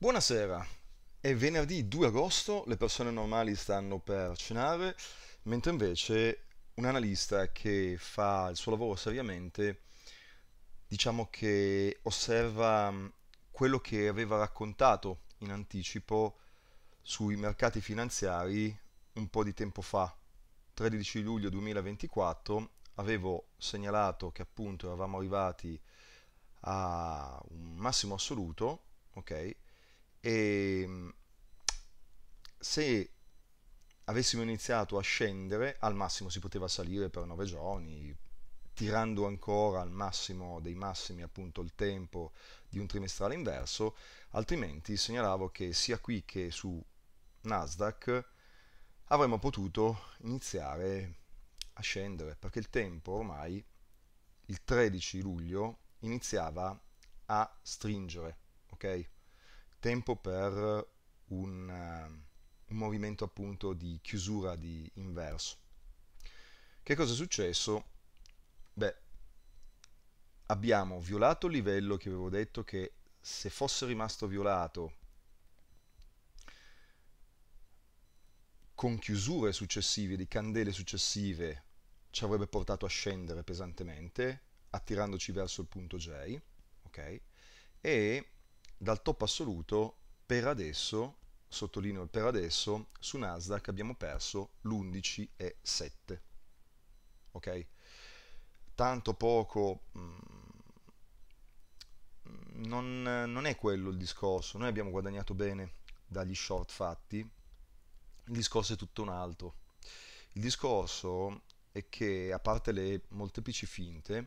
Buonasera, è venerdì 2 agosto, le persone normali stanno per cenare, mentre invece un analista che fa il suo lavoro seriamente, diciamo che osserva mm, quello che aveva raccontato in anticipo sui mercati finanziari un po' di tempo fa. 13 luglio 2024 avevo segnalato che appunto eravamo arrivati a un massimo assoluto, ok? e ehm, se avessimo iniziato a scendere, al massimo si poteva salire per nove giorni, tirando ancora al massimo dei massimi appunto il tempo di un trimestrale inverso, altrimenti segnalavo che sia qui che su Nasdaq avremmo potuto iniziare a scendere, perché il tempo ormai, il 13 luglio, iniziava a stringere, ok? tempo per un, uh, un movimento appunto di chiusura di inverso. Che cosa è successo? Beh, abbiamo violato il livello che avevo detto che se fosse rimasto violato con chiusure successive, di candele successive, ci avrebbe portato a scendere pesantemente, attirandoci verso il punto J, ok? E dal top assoluto per adesso, sottolineo per adesso, su Nasdaq abbiamo perso l'11,7. Ok? Tanto poco... Mh, mm, non, non è quello il discorso. Noi abbiamo guadagnato bene dagli short fatti. Il discorso è tutto un altro. Il discorso è che, a parte le molteplici finte,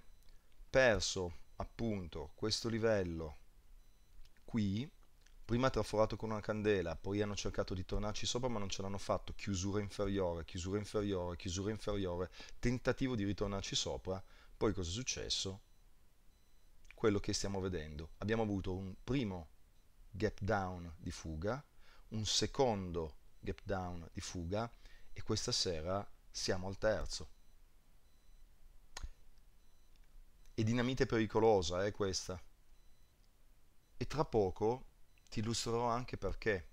perso appunto questo livello qui, prima traforato con una candela, poi hanno cercato di tornarci sopra ma non ce l'hanno fatto, chiusura inferiore, chiusura inferiore, chiusura inferiore, tentativo di ritornarci sopra, poi cosa è successo? Quello che stiamo vedendo, abbiamo avuto un primo gap down di fuga, un secondo gap down di fuga e questa sera siamo al terzo. È dinamite pericolosa, eh, questa e tra poco ti illustrerò anche perché.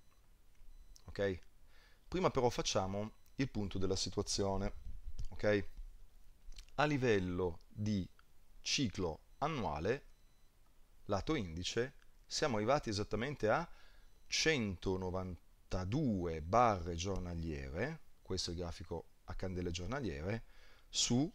Ok? Prima però facciamo il punto della situazione. Ok? A livello di ciclo annuale, lato indice, siamo arrivati esattamente a 192 barre giornaliere, questo è il grafico a candele giornaliere, su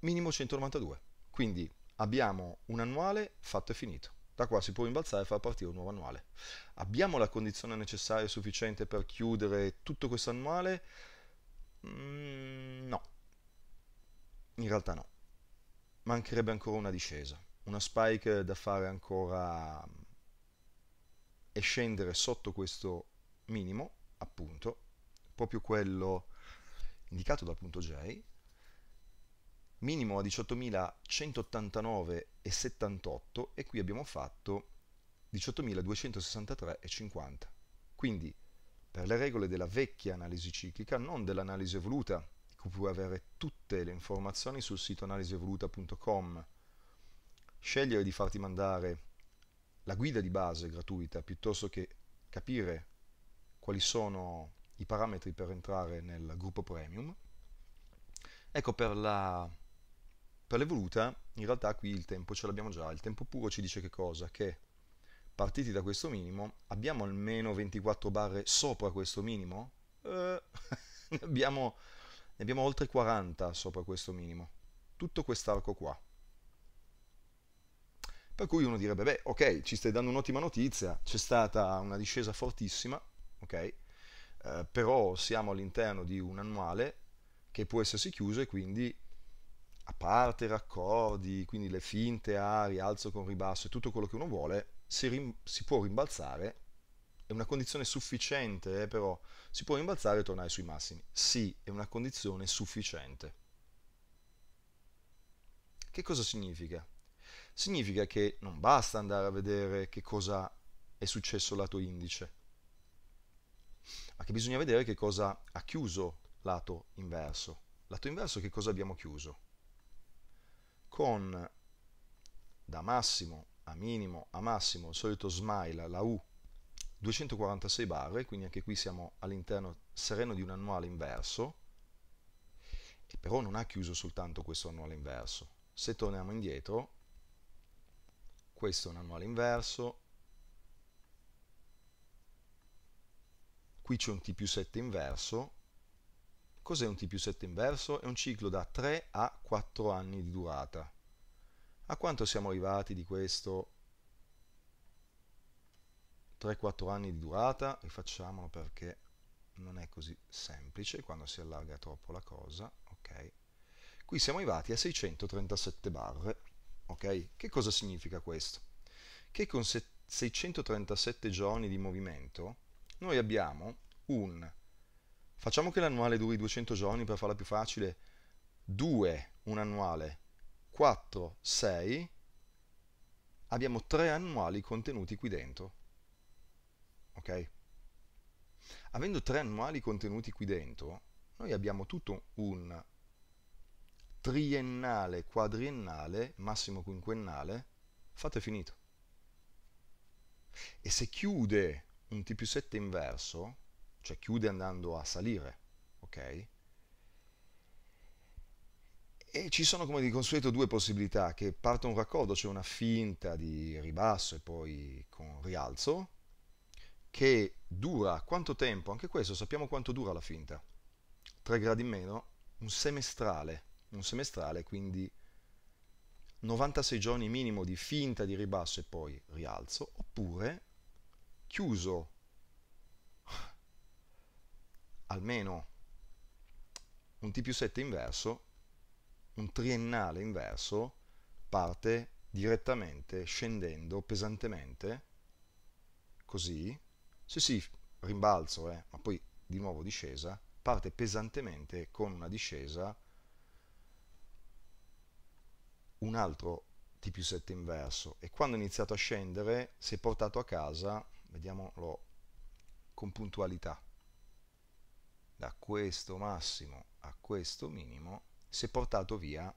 minimo 192. Quindi abbiamo un annuale fatto e finito. Da qua si può rimbalzare e far partire un nuovo annuale. Abbiamo la condizione necessaria e sufficiente per chiudere tutto questo annuale? Mm, no, in realtà no. Mancherebbe ancora una discesa, una spike da fare ancora e scendere sotto questo minimo, appunto, proprio quello indicato dal punto J, minimo a 18.189,78 e qui abbiamo fatto 18.263,50. Quindi per le regole della vecchia analisi ciclica, non dell'analisi evoluta, cui puoi avere tutte le informazioni sul sito analisievoluta.com, scegliere di farti mandare la guida di base gratuita piuttosto che capire quali sono i parametri per entrare nel gruppo premium. Ecco per la per l'evoluta in realtà qui il tempo ce l'abbiamo già, il tempo puro ci dice che cosa? Che partiti da questo minimo abbiamo almeno 24 barre sopra questo minimo? Eh, ne, abbiamo, ne abbiamo oltre 40 sopra questo minimo, tutto quest'arco qua. Per cui uno direbbe, beh, ok, ci stai dando un'ottima notizia, c'è stata una discesa fortissima, ok, eh, però siamo all'interno di un annuale che può essersi chiuso e quindi a parte raccordi, quindi le finte a alzo con ribasso e tutto quello che uno vuole, si, rim- si può rimbalzare, è una condizione sufficiente eh, però, si può rimbalzare e tornare sui massimi. Sì, è una condizione sufficiente. Che cosa significa? Significa che non basta andare a vedere che cosa è successo lato indice, ma che bisogna vedere che cosa ha chiuso lato inverso. Lato inverso che cosa abbiamo chiuso? con da massimo a minimo a massimo il solito smile, la U, 246 barre, quindi anche qui siamo all'interno sereno di un annuale inverso, e però non ha chiuso soltanto questo annuale inverso. Se torniamo indietro, questo è un annuale inverso, qui c'è un T più 7 inverso, Cos'è un T più 7 inverso? È un ciclo da 3 a 4 anni di durata. A quanto siamo arrivati di questo 3-4 anni di durata? Rifacciamolo perché non è così semplice quando si allarga troppo la cosa. Ok. Qui siamo arrivati a 637 barre. Ok. Che cosa significa questo? Che con 637 giorni di movimento noi abbiamo un Facciamo che l'annuale duri 200 giorni per farla più facile. 2, un annuale, 4, 6. Abbiamo 3 annuali contenuti qui dentro. Ok? Avendo 3 annuali contenuti qui dentro, noi abbiamo tutto un triennale, quadriennale, massimo quinquennale, fatto e finito. E se chiude un t più 7 inverso, cioè chiude andando a salire, ok? E ci sono come di consueto due possibilità, che parta un raccordo, cioè una finta di ribasso e poi con rialzo, che dura quanto tempo? Anche questo sappiamo quanto dura la finta. 3 gradi in meno, un semestrale, un semestrale quindi 96 giorni minimo di finta di ribasso e poi rialzo, oppure chiuso almeno un T più 7 inverso, un triennale inverso, parte direttamente scendendo pesantemente, così, sì sì, rimbalzo, eh, ma poi di nuovo discesa, parte pesantemente con una discesa, un altro T più 7 inverso e quando è iniziato a scendere si è portato a casa, vediamolo con puntualità, da questo massimo a questo minimo si è portato via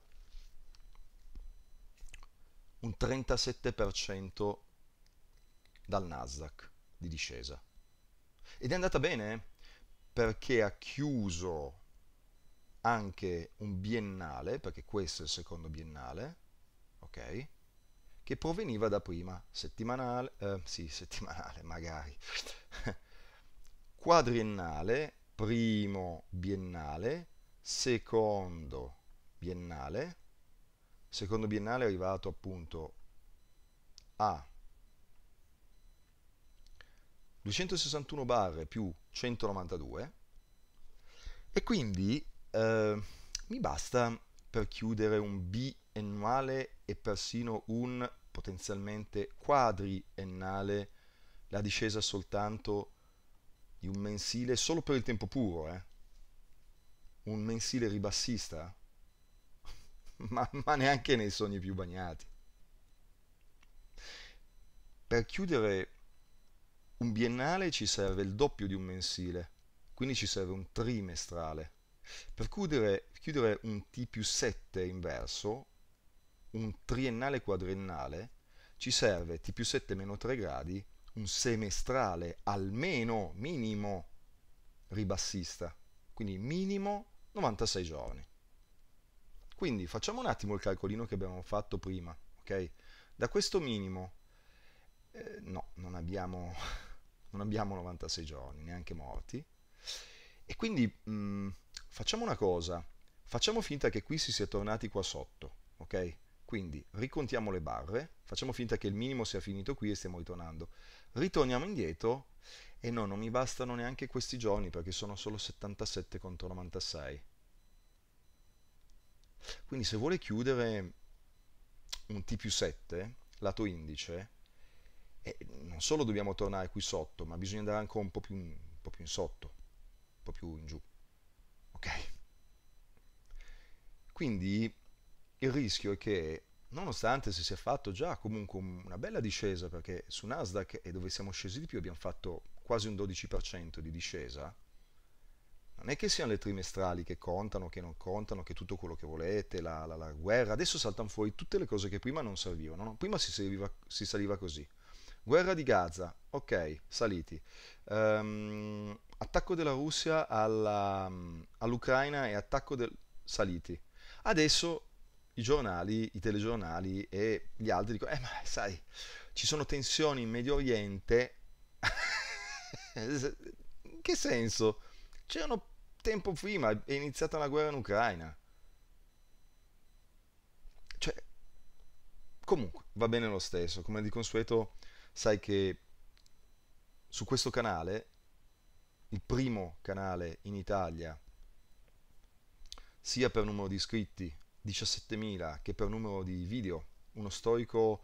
un 37% dal Nasdaq di discesa. Ed è andata bene eh, perché ha chiuso anche un biennale, perché questo è il secondo biennale, ok? Che proveniva da prima, settimanale, eh, sì, settimanale magari, quadriennale primo biennale, secondo biennale, secondo biennale è arrivato appunto a 261 barre più 192 e quindi eh, mi basta per chiudere un biennale e persino un potenzialmente quadriennale la discesa soltanto di un mensile solo per il tempo puro, eh? un mensile ribassista, ma, ma neanche nei sogni più bagnati. Per chiudere un biennale ci serve il doppio di un mensile, quindi ci serve un trimestrale. Per chiudere, chiudere un T più 7 inverso, un triennale quadriennale, ci serve T più 7 meno 3 gradi un semestrale almeno minimo ribassista, quindi minimo 96 giorni. Quindi facciamo un attimo il calcolino che abbiamo fatto prima, ok? Da questo minimo, eh, no, non abbiamo, non abbiamo 96 giorni, neanche morti. E quindi mh, mm, facciamo una cosa, facciamo finta che qui si sia tornati qua sotto, ok? Quindi ricontiamo le barre, facciamo finta che il minimo sia finito qui e stiamo ritornando ritorniamo indietro e no, non mi bastano neanche questi giorni perché sono solo 77 contro 96. Quindi se vuole chiudere un T più 7, lato indice, eh, non solo dobbiamo tornare qui sotto, ma bisogna andare ancora un po' più, un po più in sotto, un po' più in giù. Ok? Quindi il rischio è che nonostante si sia fatto già comunque una bella discesa, perché su Nasdaq e dove siamo scesi di più abbiamo fatto quasi un 12% di discesa, non è che siano le trimestrali che contano, che non contano, che tutto quello che volete, la, la, la guerra, adesso saltano fuori tutte le cose che prima non servivano, no? prima si, serviva, si, saliva così. Guerra di Gaza, ok, saliti. Um, attacco della Russia alla, all'Ucraina e attacco del... saliti. Adesso i giornali, i telegiornali e gli altri dicono, eh ma sai, ci sono tensioni in Medio Oriente. in che senso? C'erano tempo prima, è iniziata la guerra in Ucraina. Cioè, comunque, va bene lo stesso. Come di consueto, sai che su questo canale, il primo canale in Italia, sia per numero di iscritti 17.000, che per numero di video, uno storico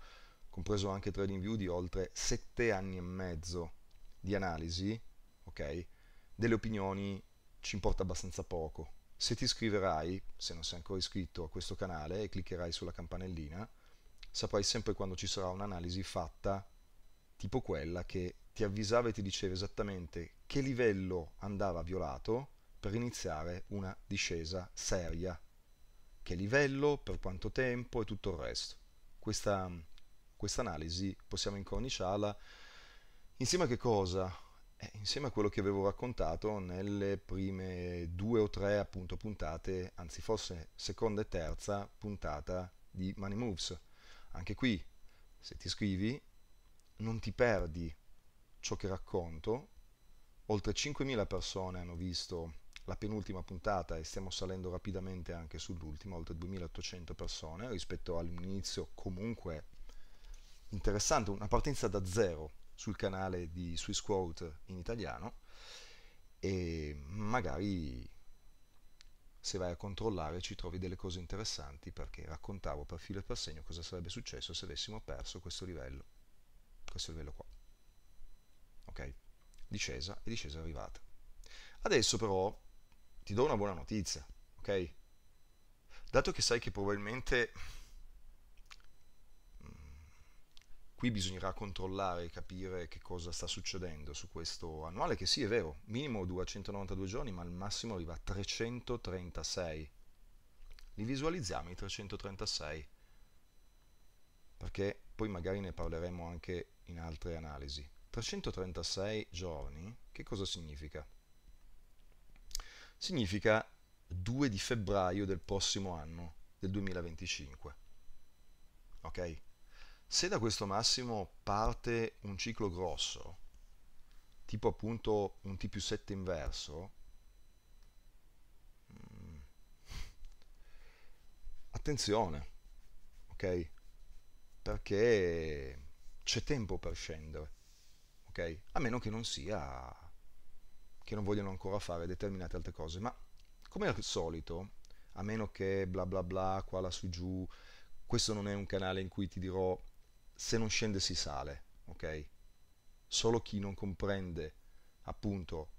compreso anche trading view di oltre 7 anni e mezzo di analisi, ok? Delle opinioni ci importa abbastanza poco. Se ti iscriverai, se non sei ancora iscritto a questo canale e cliccherai sulla campanellina, saprai sempre quando ci sarà un'analisi fatta tipo quella che ti avvisava e ti diceva esattamente che livello andava violato per iniziare una discesa seria che livello, per quanto tempo e tutto il resto. Questa analisi possiamo incorniciarla insieme a che cosa? Eh, insieme a quello che avevo raccontato nelle prime due o tre appunto puntate, anzi forse seconda e terza puntata di Money Moves. Anche qui, se ti iscrivi, non ti perdi ciò che racconto. Oltre 5.000 persone hanno visto la penultima puntata e stiamo salendo rapidamente anche sull'ultima, oltre 2800 persone rispetto all'inizio comunque interessante, una partenza da zero sul canale di Swiss Quote in italiano e magari se vai a controllare ci trovi delle cose interessanti perché raccontavo per filo e per segno cosa sarebbe successo se avessimo perso questo livello, questo livello qua, ok? Discesa e discesa arrivata. Adesso però ti do una buona notizia, ok? Dato che sai che probabilmente mm, qui bisognerà controllare e capire che cosa sta succedendo su questo annuale, che sì è vero, minimo 292 giorni, ma al massimo arriva a 336. Li visualizziamo i 336, perché poi magari ne parleremo anche in altre analisi. 336 giorni, che cosa significa? significa 2 di febbraio del prossimo anno, del 2025. Ok? Se da questo massimo parte un ciclo grosso, tipo appunto un T più 7 inverso, mm, attenzione, ok? Perché c'è tempo per scendere, ok? A meno che non sia che non vogliono ancora fare determinate altre cose. Ma come al solito, a meno che bla bla bla, qua là su giù, questo non è un canale in cui ti dirò se non scende si sale, ok? Solo chi non comprende appunto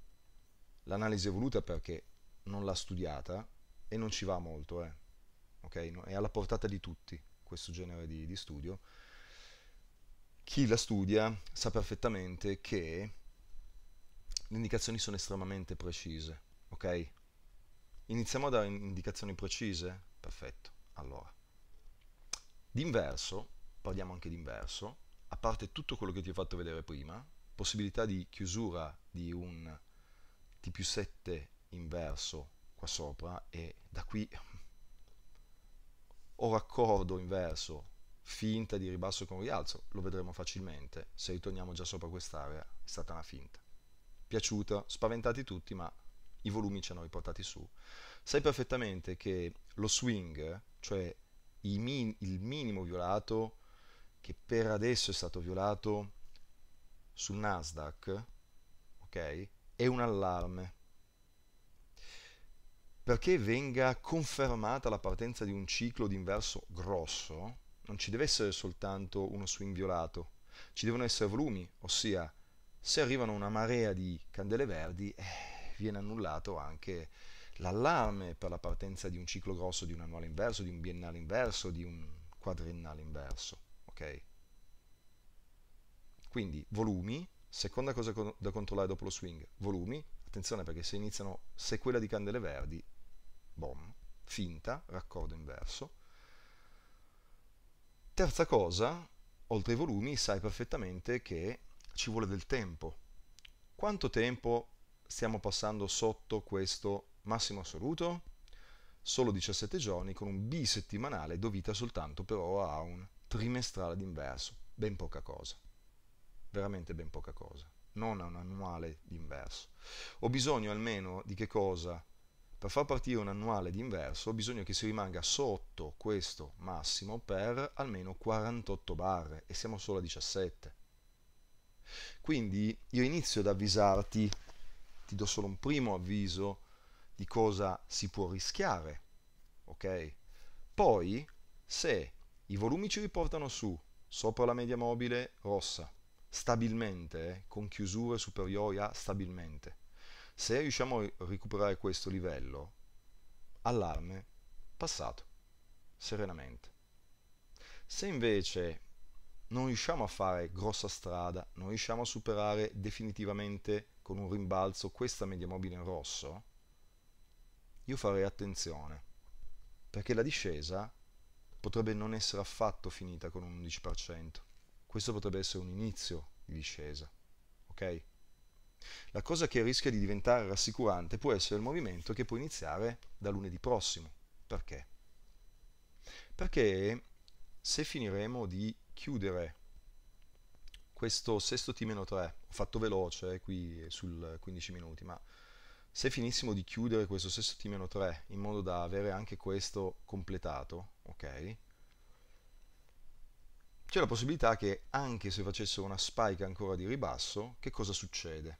l'analisi evoluta perché non l'ha studiata e non ci va molto, eh? ok? è alla portata di tutti questo genere di, di studio. Chi la studia sa perfettamente che le indicazioni sono estremamente precise, ok? Iniziamo da indicazioni precise? Perfetto, allora. D'inverso, parliamo anche d'inverso, a parte tutto quello che ti ho fatto vedere prima, possibilità di chiusura di un T più 7 inverso qua sopra e da qui o raccordo inverso finta di ribasso con rialzo, lo vedremo facilmente, se ritorniamo già sopra quest'area è stata una finta piaciuto, spaventati tutti, ma i volumi ci hanno riportati su. Sai perfettamente che lo swing, cioè il, min- il minimo violato, che per adesso è stato violato sul Nasdaq, ok? È un allarme. Perché venga confermata la partenza di un ciclo d'inverso grosso, non ci deve essere soltanto uno swing violato, ci devono essere volumi, ossia se arrivano una marea di candele verdi eh, viene annullato anche l'allarme per la partenza di un ciclo grosso di un annuale inverso, di un biennale inverso, di un quadriennale inverso. Okay? Quindi volumi, seconda cosa co da controllare dopo lo swing, volumi, attenzione perché se iniziano sequela di candele verdi, bom, finta, raccordo inverso. Terza cosa, oltre ai volumi, sai perfettamente che ci vuole del tempo. Quanto tempo stiamo passando sotto questo massimo assoluto? Solo 17 giorni con un bisettimanale dovita soltanto però a un trimestrale d'inverso. Ben poca cosa. Veramente ben poca cosa. Non a un annuale d'inverso. Ho bisogno almeno di che cosa? Per far partire un annuale d'inverso ho bisogno che si rimanga sotto questo massimo per almeno 48 barre e siamo solo a 17 quindi io inizio ad avvisarti, ti do solo un primo avviso di cosa si può rischiare, ok? Poi, se i volumi ci riportano su, sopra la media mobile rossa, stabilmente, eh, con chiusure superiori a stabilmente, se riusciamo a recuperare questo livello, allarme passato, serenamente. Se invece non riusciamo a fare grossa strada, non riusciamo a superare definitivamente con un rimbalzo questa media mobile in rosso, io farei attenzione, perché la discesa potrebbe non essere affatto finita con un 11%. Questo potrebbe essere un inizio di discesa, ok? La cosa che rischia di diventare rassicurante può essere il movimento che può iniziare da lunedì prossimo. Perché? Perché se finiremo di chiudere questo sesto T 3, ho fatto veloce qui sul 15 minuti, ma se finissimo di chiudere questo sesto T 3 in modo da avere anche questo completato, ok? C'è la possibilità che anche se facessero una spike ancora di ribasso, che cosa succede?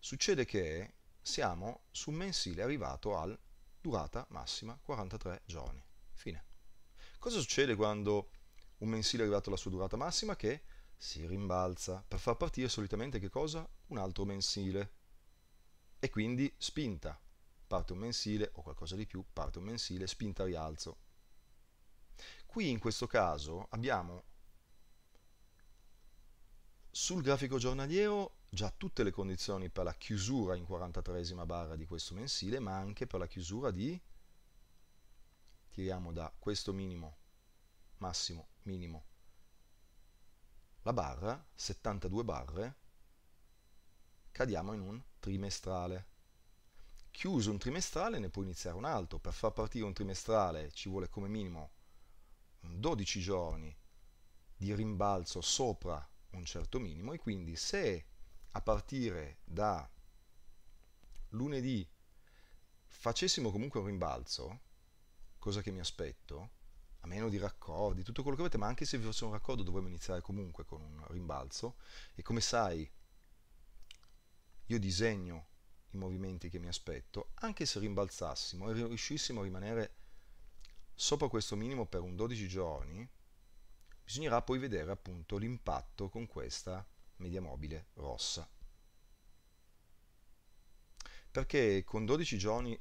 Succede che siamo su un mensile arrivato al durata massima 43 giorni. Fine. Cosa succede quando un mensile arrivato alla sua durata massima che si rimbalza per far partire solitamente che cosa? Un altro mensile. E quindi spinta, parte un mensile o qualcosa di più, parte un mensile, spinta rialzo. Qui in questo caso abbiamo sul grafico giornaliero già tutte le condizioni per la chiusura in 43esima barra di questo mensile, ma anche per la chiusura di, tiriamo da questo minimo massimo, minimo. La barra, 72 barre, cadiamo in un trimestrale. Chiuso un trimestrale ne può iniziare un altro. Per far partire un trimestrale ci vuole come minimo 12 giorni di rimbalzo sopra un certo minimo e quindi se a partire da lunedì facessimo comunque un rimbalzo, cosa che mi aspetto, a meno di raccordi, tutto quello che avete, ma anche se vi fosse un raccordo dovremmo iniziare comunque con un rimbalzo e come sai io disegno i movimenti che mi aspetto, anche se rimbalzassimo e riuscissimo a rimanere sopra questo minimo per un 12 giorni, bisognerà poi vedere appunto l'impatto con questa media mobile rossa. Perché con 12 giorni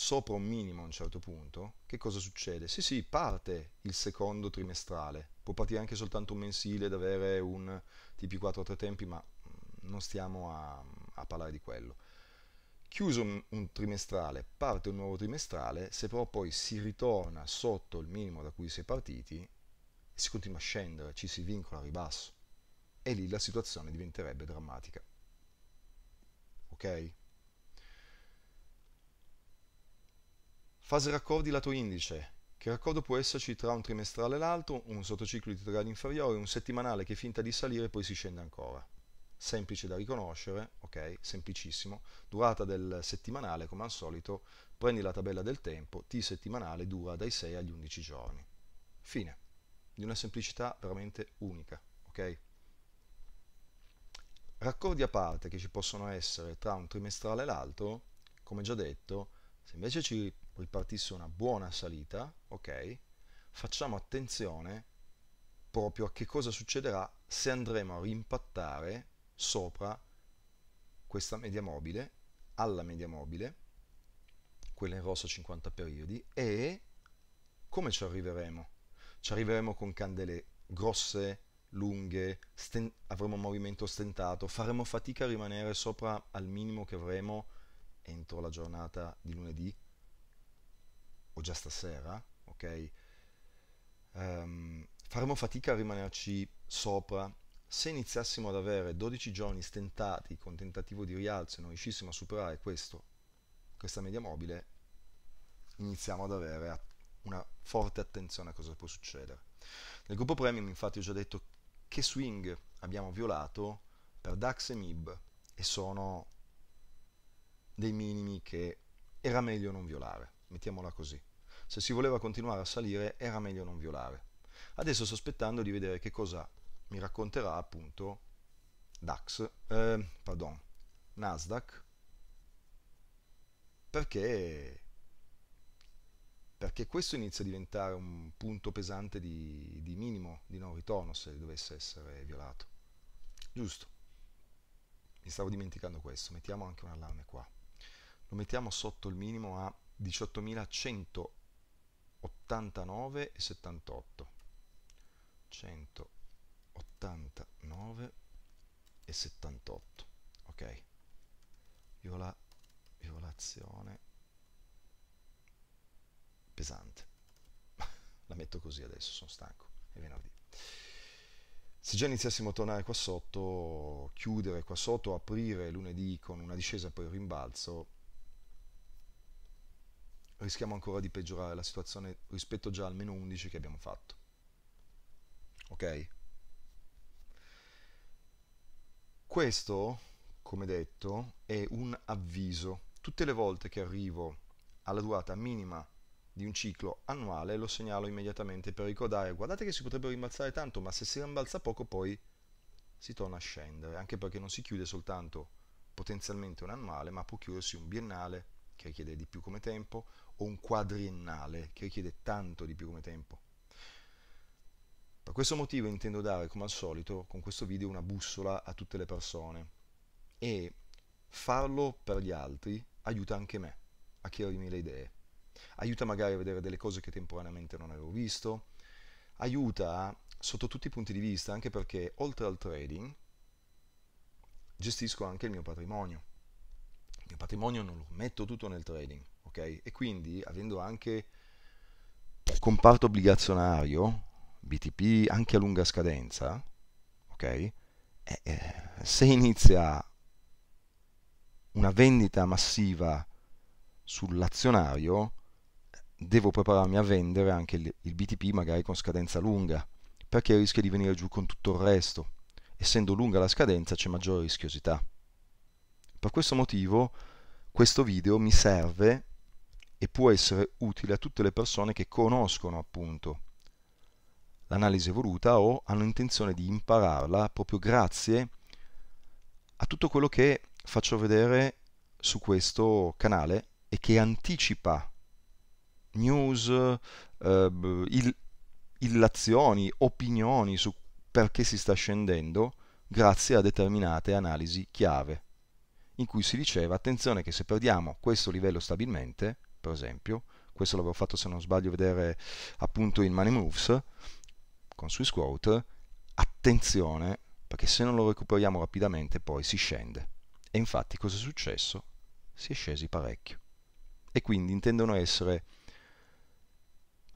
sopra un minimo a un certo punto, che cosa succede? Sì, sì, parte il secondo trimestrale, può partire anche soltanto un mensile ed avere un TP4 a tre tempi, ma mm, non stiamo a, a parlare di quello. Chiuso un, un trimestrale, parte un nuovo trimestrale, se però poi si ritorna sotto il minimo da cui si è partiti, si continua a scendere, ci si vincola a ribasso e lì la situazione diventerebbe drammatica. Ok? Fase raccordi lato indice, che raccordo può esserci tra un trimestrale e l'altro, un sottociclo di editoriale inferiore, un settimanale che finta di salire e poi si scende ancora. Semplice da riconoscere, ok, semplicissimo. Durata del settimanale, come al solito, prendi la tabella del tempo, T settimanale dura dai 6 agli 11 giorni. Fine. Di una semplicità veramente unica, ok? Raccordi a parte che ci possono essere tra un trimestrale e l'altro, come già detto, se invece ci ripartisse una buona salita, ok? Facciamo attenzione proprio a che cosa succederà se andremo a rimpattare sopra questa media mobile, alla media mobile, quella in rosso 50 periodi, e come ci arriveremo? Ci arriveremo con candele grosse, lunghe, sten- avremo un movimento stentato, faremo fatica a rimanere sopra al minimo che avremo entro la giornata di lunedì o già stasera, ok? Um, faremo fatica a rimanerci sopra se iniziassimo ad avere 12 giorni stentati con tentativo di rialzo e non riuscissimo a superare questo, questa media mobile, iniziamo ad avere una forte attenzione a cosa può succedere. Nel gruppo premium infatti ho già detto che swing abbiamo violato per DAX e MIB e sono dei minimi che era meglio non violare, mettiamola così se si voleva continuare a salire era meglio non violare. Adesso sto aspettando di vedere che cosa mi racconterà appunto DAX, eh, pardon, Nasdaq, perché, perché, questo inizia a diventare un punto pesante di, di minimo di non ritorno se dovesse essere violato. Giusto, mi stavo dimenticando questo, mettiamo anche un allarme qua. Lo mettiamo sotto il minimo a 18.100 89 e 78 189 e 78 ok Viola, violazione pesante la metto così adesso sono stanco è venerdì se già iniziassimo a tornare qua sotto chiudere qua sotto aprire lunedì con una discesa e poi un rimbalzo rischiamo ancora di peggiorare la situazione rispetto già al meno 11 che abbiamo fatto. Ok? Questo, come detto, è un avviso. Tutte le volte che arrivo alla durata minima di un ciclo annuale lo segnalo immediatamente per ricordare guardate che si potrebbe rimbalzare tanto ma se si rimbalza poco poi si torna a scendere anche perché non si chiude soltanto potenzialmente un annuale ma può chiudersi un biennale che richiede di più come tempo o un quadriennale che richiede tanto di più come tempo. Per questo motivo intendo dare, come al solito, con questo video una bussola a tutte le persone e farlo per gli altri aiuta anche me a chiarirmi le idee. Aiuta magari a vedere delle cose che temporaneamente non avevo visto, aiuta sotto tutti i punti di vista anche perché oltre al trading gestisco anche il mio patrimonio il patrimonio non lo metto tutto nel trading, ok? E quindi avendo anche comparto obbligazionario, BTP anche a lunga scadenza, ok? E, eh, e, eh, se inizia una vendita massiva sull'azionario, devo prepararmi a vendere anche il, il BTP magari con scadenza lunga, perché rischia di venire giù con tutto il resto. Essendo lunga la scadenza c'è maggiore rischiosità. Per questo motivo questo video mi serve e può essere utile a tutte le persone che conoscono appunto l'analisi evoluta o hanno intenzione di impararla proprio grazie a tutto quello che faccio vedere su questo canale e che anticipa news, eh, illazioni, opinioni su perché si sta scendendo grazie a determinate analisi chiave in cui si diceva attenzione che se perdiamo questo livello stabilmente, per esempio, questo l'avevo fatto se non sbaglio vedere appunto in Money Moves con Swiss Quote, attenzione perché se non lo recuperiamo rapidamente poi si scende. E infatti cosa è successo? Si è scesi parecchio. E quindi intendono essere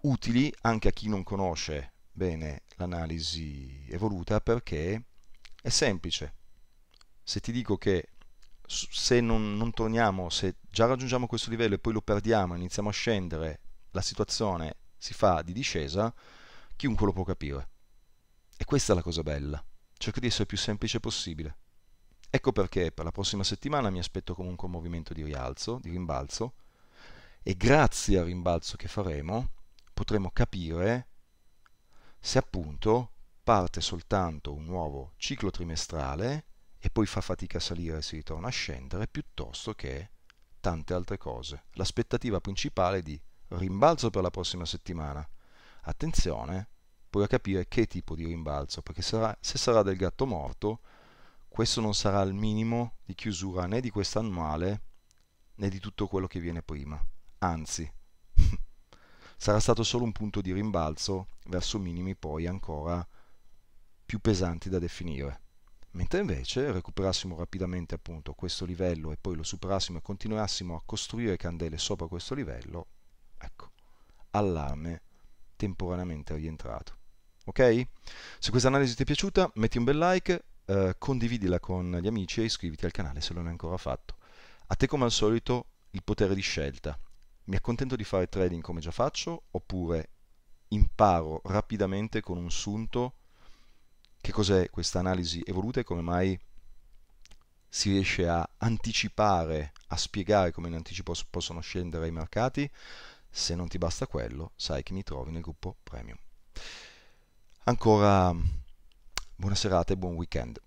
utili anche a chi non conosce bene l'analisi evoluta perché è semplice. Se ti dico che se non, non torniamo, se già raggiungiamo questo livello e poi lo perdiamo, iniziamo a scendere, la situazione si fa di discesa, chiunque lo può capire. E questa è la cosa bella. Cerco di essere più semplice possibile. Ecco perché per la prossima settimana mi aspetto comunque un movimento di rialzo, di rimbalzo, e grazie al rimbalzo che faremo potremo capire se appunto parte soltanto un nuovo ciclo trimestrale e poi fa fatica a salire e si ritorna a scendere piuttosto che tante altre cose. L'aspettativa principale è di rimbalzo per la prossima settimana. Attenzione, poi a capire che tipo di rimbalzo, perché sarà, se sarà del gatto morto, questo non sarà il minimo di chiusura né di quest'annuale né di tutto quello che viene prima. Anzi, sarà stato solo un punto di rimbalzo verso minimi poi ancora più pesanti da definire mentre invece recuperassimo rapidamente appunto questo livello e poi lo superassimo e continuassimo a costruire candele sopra questo livello, ecco, allarme temporaneamente rientrato. Ok? Se questa analisi ti è piaciuta, metti un bel like, eh, condividila con gli amici e iscriviti al canale se non l'hai ancora fatto. A te come al solito il potere di scelta. Mi accontento di fare trading come già faccio oppure imparo rapidamente con un sunto che cos'è questa analisi evoluta e come mai si riesce a anticipare, a spiegare come in anticipo possono scendere i mercati? Se non ti basta quello, sai che mi trovi nel gruppo Premium. Ancora buona serata e buon weekend.